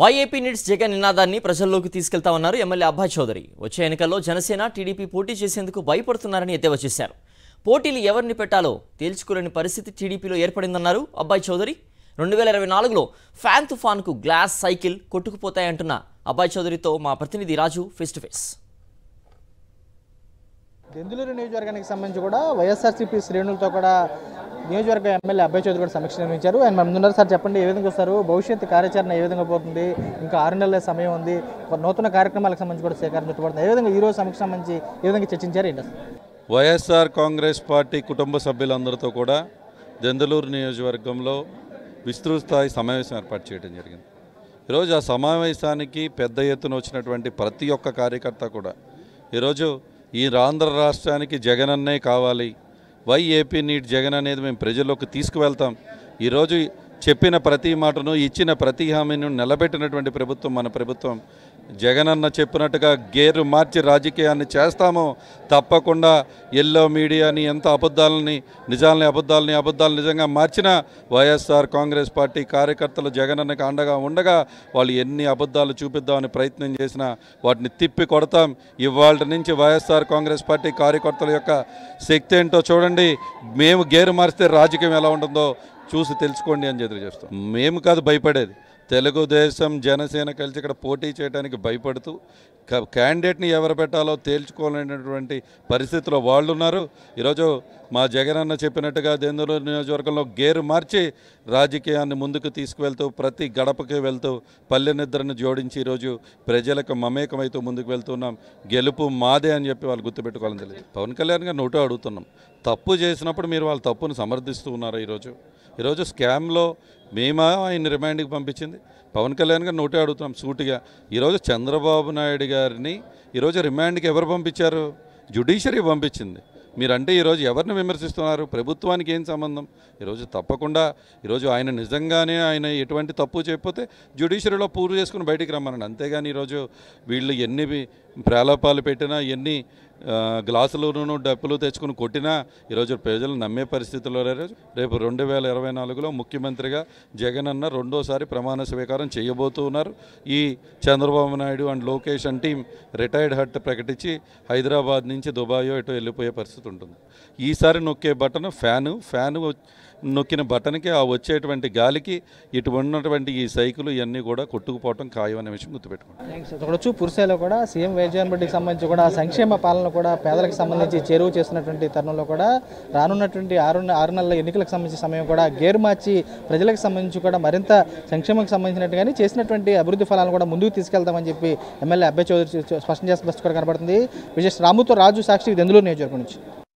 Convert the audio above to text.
YAP needs Jagan నినాదాన్ని ప్రజల్లోకి తీసుకెళ్తా ఉన్నారు ఎమ్మెల్యే అబ్బా చౌదరి వచ్చే ఎన్నికల్లో జనసేన టీడీపీ పోటీ చేసేందుకు భయపడుతున్నారని ఎద్దేవా చేశారు పోటీలు ఎవరిని పెట్టాలో తేల్చుకోలేని పరిస్థితి టీడీపీలో ఏర్పడిందన్నారు అబ్బాయి చౌదరి రెండు వేల ఇరవై నాలుగులో ఫ్యాన్ తుఫాన్కు గ్లాస్ సైకిల్ కొట్టుకుపోతాయంటున్న అబ్బాయి చౌదరితో మా ప్రతినిధి Raju face to face Denduluru నియోజకవర్గానికి సంబంధించి కూడా వైఎస్ఆర్సీపీ శ్రేణులతో కూడా నియోజకవర్గ ఎమ్మెల్యే అభయ చౌదరి కూడా సమీక్ష నిర్మించారు ఆయన మన ముందున్నారు సార్ చెప్పండి ఏ విధంగా వస్తారు భవిష్యత్తు కార్యాచరణ ఏ విధంగా పోతుంది ఇంకా ఆరు నెలల సమయం ఉంది నూతన కార్యక్రమాలకు సంబంధించి కూడా సేకరణ చుట్టుపడుతుంది ఏ విధంగా ఈరోజు సమీక్ష సంబంధించి ఏ విధంగా చర్చించారు ఏంటి వైఎస్ఆర్ కాంగ్రెస్ పార్టీ కుటుంబ సభ్యులందరితో కూడా జందలూరు నియోజకవర్గంలో విస్తృత స్థాయి సమావేశం ఏర్పాటు చేయడం జరిగింది ఈరోజు ఆ సమావేశానికి పెద్ద ఎత్తున వచ్చినటువంటి ప్రతి ఒక్క కార్యకర్త కూడా ఈరోజు ఈ ఆంధ్ర రాష్ట్రానికి జగనన్నే కావాలి వై ఏపీ నీట్ జగన్ అనేది మేము ప్రజల్లోకి తీసుకువెళ్తాం ఈరోజు చెప్పిన ప్రతి మాటను ఇచ్చిన ప్రతి హామీను నిలబెట్టినటువంటి ప్రభుత్వం మన ప్రభుత్వం జగనన్న చెప్పినట్టుగా గేరు మార్చి రాజకీయాన్ని చేస్తామో తప్పకుండా ఎల్లో మీడియాని ఎంత అబద్ధాలని నిజాలని అబద్ధాలని అబద్ధాలు నిజంగా మార్చినా వైఎస్ఆర్ కాంగ్రెస్ పార్టీ కార్యకర్తలు జగనన్నకి అండగా ఉండగా వాళ్ళు ఎన్ని అబద్ధాలు చూపిద్దామని ప్రయత్నం చేసినా వాటిని తిప్పి కొడతాం ఇవాళ నుంచి వైఎస్ఆర్ కాంగ్రెస్ పార్టీ కార్యకర్తల యొక్క శక్తి ఏంటో చూడండి మేము గేరు మార్చితే రాజకీయం ఎలా ఉంటుందో చూసి తెలుసుకోండి అని చేస్తాం మేము కాదు భయపడేది తెలుగుదేశం జనసేన కలిసి ఇక్కడ పోటీ చేయడానికి భయపడుతూ క్యాండిడేట్ని ఎవరు పెట్టాలో తేల్చుకోలేనటువంటి పరిస్థితిలో వాళ్ళు ఉన్నారు ఈరోజు మా జగన్ అన్న చెప్పినట్టుగా దేందూరు నియోజకవర్గంలో గేరు మార్చి రాజకీయాన్ని ముందుకు తీసుకువెళ్తూ ప్రతి గడపకి వెళ్తూ పల్లె నిద్రను జోడించి ఈరోజు ప్రజలకు మమేకమైతూ ముందుకు వెళ్తున్నాం గెలుపు మాదే అని చెప్పి వాళ్ళు గుర్తుపెట్టుకోవాలని తెలియదు పవన్ కళ్యాణ్ గారు నోటో అడుగుతున్నాం తప్పు చేసినప్పుడు మీరు వాళ్ళ తప్పును సమర్థిస్తూ ఉన్నారు ఈరోజు ఈరోజు స్కామ్లో మేమా ఆయన రిమాండ్కి పంపించింది పవన్ కళ్యాణ్ గారు నోటే అడుగుతున్నాం సూటిగా ఈరోజు చంద్రబాబు నాయుడు గారిని ఈరోజు రిమాండ్కి ఎవరు పంపించారు జ్యుడిషియరీ పంపించింది మీరంటే ఈరోజు ఎవరిని విమర్శిస్తున్నారు ప్రభుత్వానికి ఏం సంబంధం ఈరోజు తప్పకుండా ఈరోజు ఆయన నిజంగానే ఆయన ఎటువంటి తప్పు చేయకపోతే జ్యుడిషియరీలో పూర్తి చేసుకుని బయటికి రమ్మనండి అంతేగాని ఈరోజు వీళ్ళు ఎన్ని ప్రలోపాలు పెట్టినా ఎన్ని గ్లాసులను డప్పులు తెచ్చుకుని కొట్టినా ఈరోజు ప్రజలు నమ్మే పరిస్థితుల్లో రేపు రెండు వేల ఇరవై నాలుగులో ముఖ్యమంత్రిగా జగన్ అన్న రెండోసారి ప్రమాణ స్వీకారం చేయబోతున్నారు ఈ Chandrababu Naidu and Lokesh and team retired hurt ప్రకటించి హైదరాబాద్ నుంచి దుబాయో ఇటు వెళ్ళిపోయే పరిస్థితి ఉంటుంది ఈసారి నొక్కే బటన్ ఫ్యాను ఫ్యాను నొక్కిన బటన్కి ఆ వచ్చేటువంటి గాలికి ఇటు ఉన్నటువంటి ఈ సైకిల్ ఇవన్నీ కూడా కొట్టుకుపోవటం ఖాయం అనే విషయం గుర్తుపెట్టుకోండి చూడొచ్చు కూడా సీఎం వైజాన్ రెడ్డికి సంబంధించి కూడా సంక్షేమ పాలన కూడా పేదలకు సంబంధించి చేరువు చేస్తున్నటువంటి తరుణంలో కూడా రానున్నటువంటి ఆరు ఆరు నెలల ఎన్నికలకు సంబంధించిన సమయం కూడా గేరు మార్చి ప్రజలకు సంబంధించి కూడా మరింత సంక్షేమకు సంబంధించినట్టుగానే చేసినటువంటి అభివృద్ధి ఫలాలను కూడా ముందుకు తీసుకెళ్తామని చెప్పి ఎమ్మెల్యే అబ్బాయి చౌదరి స్పష్టం చేసిన బస్సు కూడా కనబడుతుంది విజయ్ రాముతో రాజు సాక్షి ఎందులో నియోజకవర్గం నుంచి